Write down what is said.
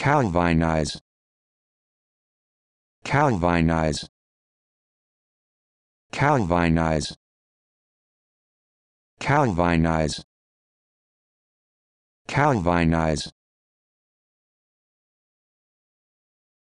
Calvinize. Calvinize. Calvinize. Calvinize. Calvinize.